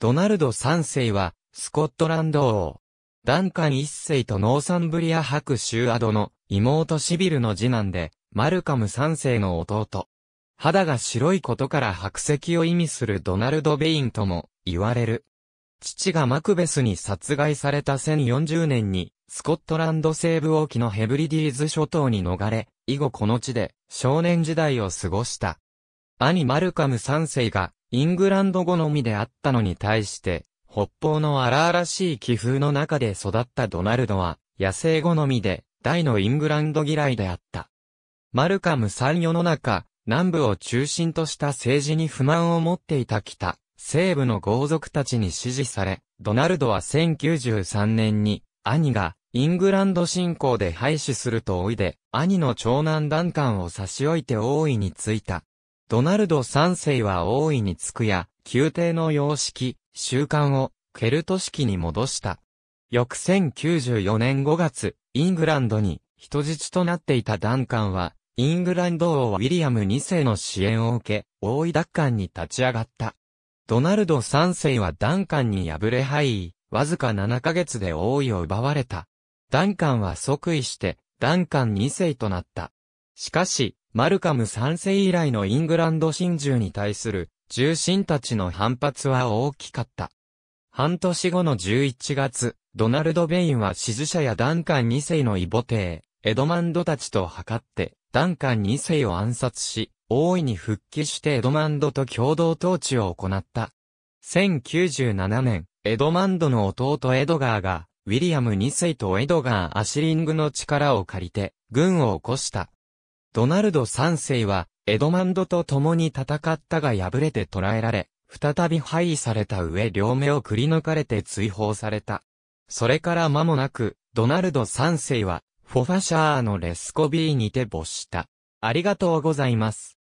ドナルド3世は、スコットランド王。ダンカン1世とノーサンブリア伯州アドの妹シビルの次男で、マルカム3世の弟。肌が白いことから白石を意味するドナルド・ベインとも言われる。父がマクベスに殺害された1040年に、スコットランド西部沖のヘブリディーズ諸島に逃れ、以後この地で少年時代を過ごした。兄マルカム3世がイングランド好みであったのに対して、北方の荒々しい気風の中で育ったドナルドは、野生好みで、大のイングランド嫌いであった。マルカム3世の中、南部を中心とした政治に不満を持っていた北、西部の豪族たちに支持され、ドナルドは1093年に、兄が、イングランド侵攻で廃止するとおいで、兄の長男ダンカンを差し置いて王位についた。ドナルド三世は大いにつくや、宮廷の様式、習慣を、ケルト式に戻した。翌1094年5月、イングランドに人質となっていたダンカンは、イングランド王ウィリアム2世の支援を受け、王位奪還に立ち上がった。ドナルド3世はダンカンに敗れ敗位、わずか7ヶ月で王位を奪われた。ダンカンは即位して、ダンカン2世となった。しかし、マルカム三世以来のイングランド真珠に対する重臣たちの反発は大きかった。半年後の11月、ドナルド・ベインは支持者やダンカン2世の異母帝、エドマンドたちと測って、ダンカン2世を暗殺し、大いに復帰してエドマンドと共同統治を行った。1097年、エドマンドの弟エドガーが、ウィリアム2世とエドガー・アシリングの力を借りて、軍を起こした。ドナルド3世は、エドマンドと共に戦ったが敗れて捕らえられ、再び廃位された上両目をくり抜かれて追放された。それから間もなく、ドナルド3世は、フォファシャーのレスコビーにて没した。ありがとうございます。